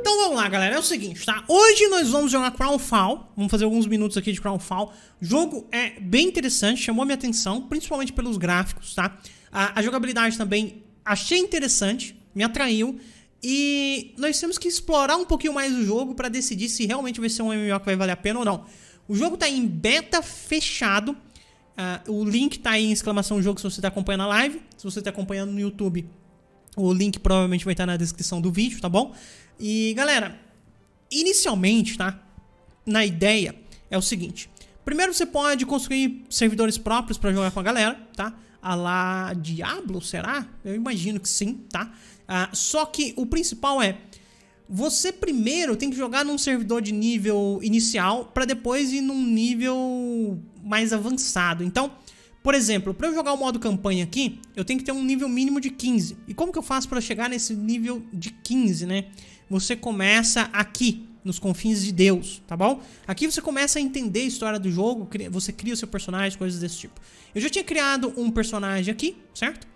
Então vamos lá, galera. É o seguinte, tá? Hoje nós vamos jogar Fall. Vamos fazer alguns minutos aqui de Fall. O jogo é bem interessante, chamou minha atenção, principalmente pelos gráficos, tá? A, a jogabilidade também achei interessante, me atraiu. E nós temos que explorar um pouquinho mais o jogo para decidir se realmente vai ser um MMO que vai valer a pena ou não. O jogo tá em beta fechado. Uh, o link tá aí em exclamação jogo se você tá acompanhando a live. Se você tá acompanhando no YouTube, o link provavelmente vai estar na descrição do vídeo, tá bom? E galera, inicialmente, tá? Na ideia é o seguinte: primeiro você pode construir servidores próprios para jogar com a galera, tá? A lá Diablo, será? Eu imagino que sim, tá? Ah, só que o principal é você primeiro tem que jogar num servidor de nível inicial para depois ir num nível mais avançado. Então, por exemplo, para eu jogar o modo campanha aqui, eu tenho que ter um nível mínimo de 15. E como que eu faço para chegar nesse nível de 15, né? Você começa aqui, nos confins de Deus, tá bom? Aqui você começa a entender a história do jogo, você cria o seu personagem, coisas desse tipo. Eu já tinha criado um personagem aqui, certo?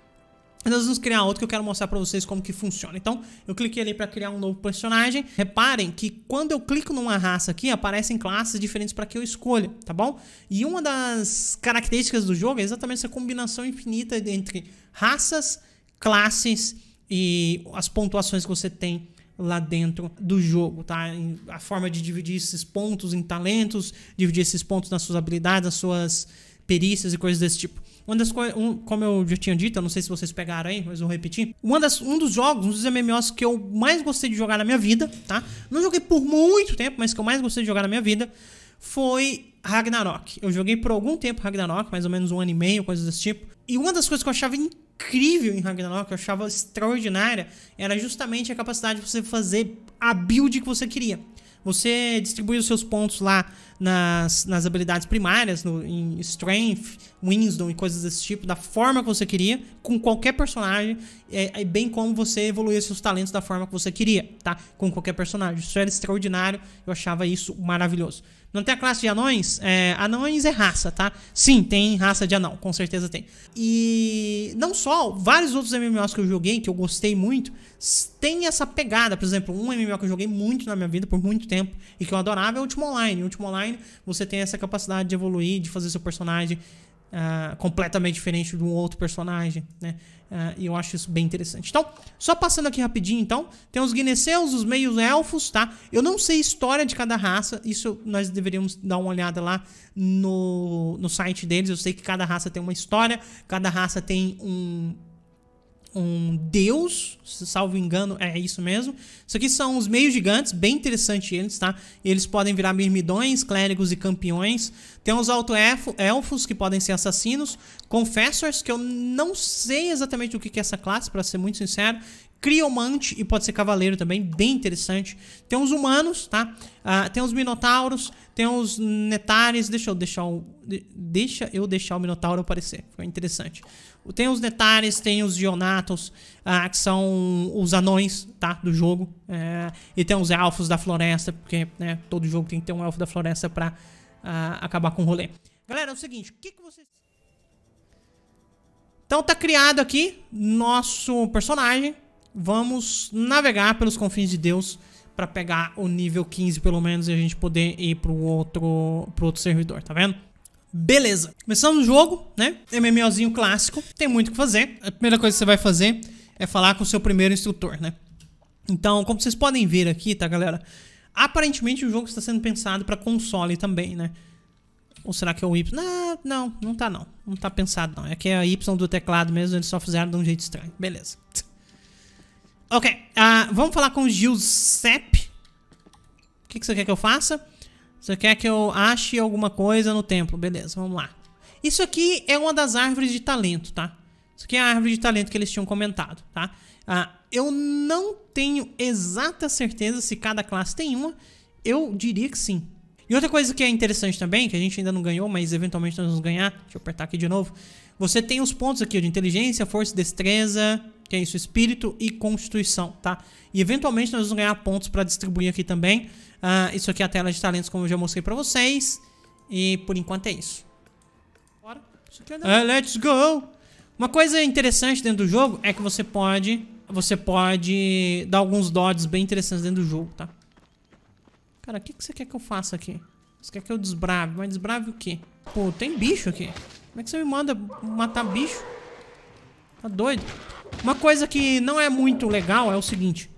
nós vamos criar outro que eu quero mostrar para vocês como que funciona. Então, eu cliquei ali para criar um novo personagem. Reparem que quando eu clico numa raça aqui, aparecem classes diferentes para que eu escolha, tá bom? E uma das características do jogo é exatamente essa combinação infinita entre raças, classes e as pontuações que você tem lá dentro do jogo, tá? A forma de dividir esses pontos em talentos, dividir esses pontos nas suas habilidades, nas suas perícias e coisas desse tipo. Uma das coisas, um, como eu já tinha dito, eu não sei se vocês pegaram aí, mas vou repetir. Uma das, um dos jogos, um dos MMOs que eu mais gostei de jogar na minha vida, tá? Não joguei por muito tempo, mas que eu mais gostei de jogar na minha vida foi Ragnarok. Eu joguei por algum tempo Ragnarok, mais ou menos um ano e meio, coisas desse tipo. E uma das coisas que eu achava incrível em Ragnarok, que eu achava extraordinária, era justamente a capacidade de você fazer a build que você queria. Você distribui os seus pontos lá nas, nas habilidades primárias, no, em Strength, Wisdom e coisas desse tipo, da forma que você queria, com qualquer personagem, é, é bem como você evoluía seus talentos da forma que você queria, tá? Com qualquer personagem. Isso era extraordinário, eu achava isso maravilhoso. Não tem a classe de anões? É, anões é raça, tá? Sim, tem raça de anão, com certeza tem. E não só, vários outros MMOs que eu joguei, que eu gostei muito, tem essa pegada. Por exemplo, um MMO que eu joguei muito na minha vida, por muito tempo, e que eu adorava é o Ultimonline. Online. O Online, você tem essa capacidade de evoluir, de fazer seu personagem Uh, completamente diferente de um outro personagem, né? Uh, e eu acho isso bem interessante. Então, só passando aqui rapidinho, então, tem os Guineseus, os meios elfos, tá? Eu não sei a história de cada raça, isso nós deveríamos dar uma olhada lá no, no site deles. Eu sei que cada raça tem uma história, cada raça tem um um deus, salvo engano, é isso mesmo. Isso aqui são os meios gigantes, bem interessante eles, tá? Eles podem virar mirmidões, clérigos e campeões. Tem os alto-elfos, que podem ser assassinos. Confessors, que eu não sei exatamente o que é essa classe, para ser muito sincero. Criomante e pode ser cavaleiro também, bem interessante. Tem os humanos, tá? Uh, tem os minotauros, tem os Netares. Deixa eu deixar o. Deixa eu deixar o Minotauro aparecer. Ficou interessante. Tem os Netares, tem os Ionatos, ah, que são os anões, tá? Do jogo. É, e tem os elfos da floresta, porque né, todo jogo tem que ter um elfo da floresta para ah, acabar com o rolê. Galera, é o seguinte, o que, que vocês. Então tá criado aqui nosso personagem. Vamos navegar pelos confins de Deus para pegar o nível 15 pelo menos e a gente poder ir pro outro, pro outro servidor, tá vendo? Beleza, começamos o jogo, né? MMOzinho clássico, tem muito o que fazer. A primeira coisa que você vai fazer é falar com o seu primeiro instrutor, né? Então, como vocês podem ver aqui, tá, galera? Aparentemente o jogo está sendo pensado para console também, né? Ou será que é o Y? Não, não, não tá não. Não tá pensado não. É que é a Y do teclado mesmo, eles só fizeram de um jeito estranho. Beleza. Ok, uh, vamos falar com o Giuseppe. O que, que você quer que eu faça? Você quer que eu ache alguma coisa no templo? Beleza, vamos lá. Isso aqui é uma das árvores de talento, tá? Isso aqui é a árvore de talento que eles tinham comentado, tá? Ah, eu não tenho exata certeza se cada classe tem uma. Eu diria que sim. E outra coisa que é interessante também, que a gente ainda não ganhou, mas eventualmente nós vamos ganhar. Deixa eu apertar aqui de novo. Você tem os pontos aqui ó, de inteligência, força, destreza, que é isso, espírito e constituição, tá? E eventualmente nós vamos ganhar pontos para distribuir aqui também. Uh, isso aqui é a tela de talentos, como eu já mostrei para vocês. E por enquanto é isso. Bora. Isso aqui é uh, let's go! Uma coisa interessante dentro do jogo é que você pode, você pode dar alguns dots bem interessantes dentro do jogo, tá? Cara, o que, que você quer que eu faça aqui? Você quer que eu desbrave? Mas desbrave o quê? Pô, tem bicho aqui. Como é que você me manda matar bicho? Tá doido? Uma coisa que não é muito legal é o seguinte.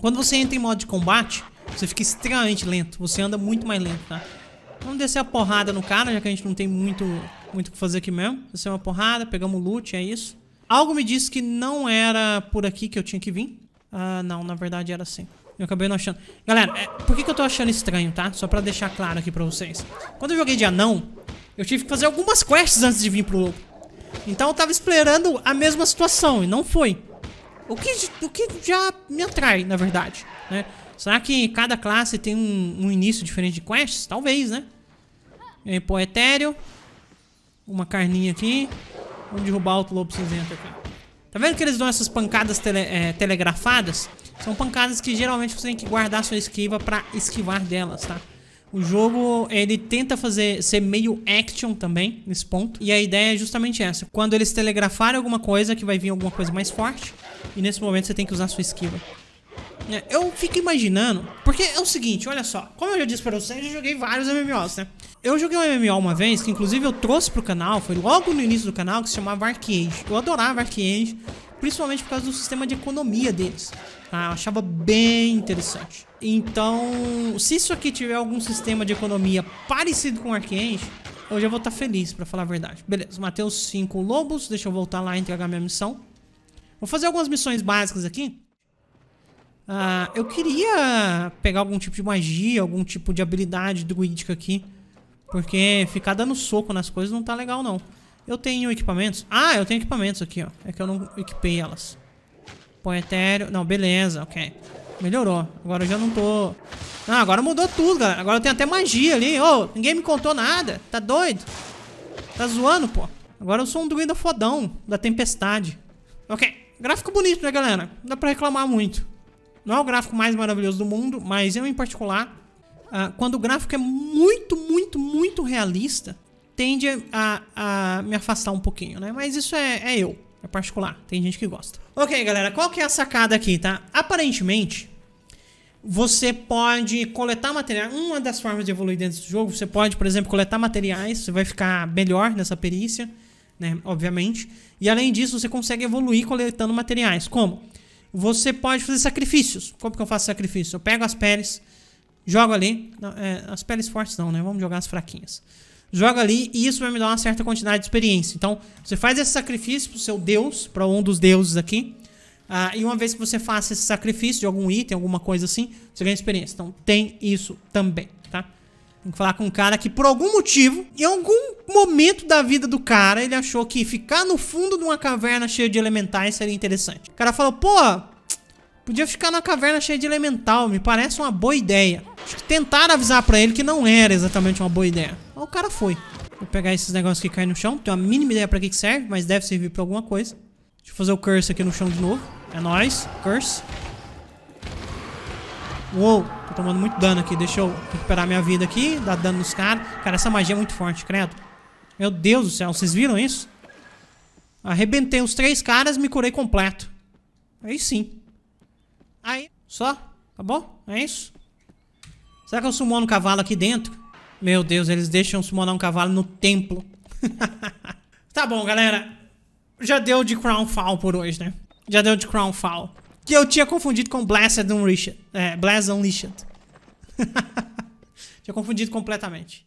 Quando você entra em modo de combate, você fica extremamente lento. Você anda muito mais lento, tá? Vamos descer a porrada no cara, já que a gente não tem muito muito o que fazer aqui mesmo. Descer uma porrada, pegamos loot, é isso. Algo me disse que não era por aqui que eu tinha que vir. Ah, não, na verdade era assim. Eu acabei não achando. Galera, é, por que, que eu tô achando estranho, tá? Só pra deixar claro aqui pra vocês. Quando eu joguei de anão, eu tive que fazer algumas quests antes de vir pro, então eu tava esperando a mesma situação e não foi. O que, o que já me atrai, na verdade, né? Será que cada classe tem um, um início diferente de quests? Talvez, né? E pô, é etéreo. Uma carninha aqui. Vamos derrubar outro lobo cinzento aqui. Tá vendo que eles dão essas pancadas tele, é, telegrafadas? São pancadas que geralmente você tem que guardar sua esquiva pra esquivar delas, tá? O jogo, ele tenta fazer ser meio action também, nesse ponto. E a ideia é justamente essa. Quando eles telegrafarem alguma coisa, que vai vir alguma coisa mais forte. E nesse momento você tem que usar sua esquiva. É, eu fico imaginando, porque é o seguinte, olha só. Como eu já disse pra vocês, eu joguei vários MMOs, né? Eu joguei um MMO uma vez, que inclusive eu trouxe pro canal, foi logo no início do canal, que se chamava Arcade. Eu adorava Arcade principalmente por causa do sistema de economia deles. Ah, eu achava bem interessante. Então, se isso aqui tiver algum sistema de economia parecido com o Arcane, eu já vou estar feliz, pra falar a verdade. Beleza, matei os 5 lobos. Deixa eu voltar lá e entregar minha missão. Vou fazer algumas missões básicas aqui. Ah, eu queria pegar algum tipo de magia, algum tipo de habilidade druídica aqui. Porque ficar dando soco nas coisas não tá legal, não. Eu tenho equipamentos. Ah, eu tenho equipamentos aqui, ó. É que eu não equipei elas. Põe etéreo. Não, beleza, ok. Melhorou. Agora eu já não tô... Ah, agora mudou tudo, galera. Agora eu tenho até magia ali. Ô, oh, ninguém me contou nada. Tá doido? Tá zoando, pô. Agora eu sou um druida fodão da tempestade. Ok. Gráfico bonito, né, galera? Não dá pra reclamar muito. Não é o gráfico mais maravilhoso do mundo, mas eu, em particular, ah, quando o gráfico é muito, muito, muito realista, tende a, a, me afastar um pouquinho, né? Mas isso é, é eu, é particular, tem gente que gosta. Ok, galera, qual que é a sacada aqui, tá? Aparentemente, você pode coletar material. Uma das formas de evoluir dentro do jogo, você pode, por exemplo, coletar materiais, você vai ficar melhor nessa perícia, né? Obviamente. E além disso, você consegue evoluir coletando materiais. Como? Você pode fazer sacrifícios. Como que eu faço sacrifício? Eu pego as peles, jogo ali. Não, é, as peles fortes não, né? Vamos jogar as fraquinhas joga ali e isso vai me dar uma certa quantidade de experiência. Então, você faz esse sacrifício pro seu deus, para um dos deuses aqui. Ah, e uma vez que você faça esse sacrifício de algum item, alguma coisa assim, você ganha experiência. Então, tem isso também, tá? Tem que falar com um cara que, por algum motivo, em algum momento da vida do cara, ele achou que ficar no fundo de uma caverna cheia de elementais seria interessante. O cara falou, pô, Podia ficar na caverna cheia de elemental, me parece uma boa ideia. Acho que tentaram avisar pra ele que não era exatamente uma boa ideia o cara foi. Vou pegar esses negócios que caem no chão. Tenho a mínima ideia pra que, que serve, mas deve servir pra alguma coisa. Deixa eu fazer o curse aqui no chão de novo. É nóis. Curse. Uou, tô tomando muito dano aqui. Deixa eu recuperar minha vida aqui. Dar dano nos caras. Cara, essa magia é muito forte, credo. Meu Deus do céu, vocês viram isso? Arrebentei os três caras me curei completo. Aí sim. Aí, só? Acabou? É isso? Será que eu sumo no cavalo aqui dentro? Meu Deus, eles deixam summonar um cavalo no templo. tá bom, galera. Já deu de Crown Fall por hoje, né? Já deu de Crown Fall. Que eu tinha confundido com Blessed Unleashed. É, Blessed Unleashed. tinha confundido completamente.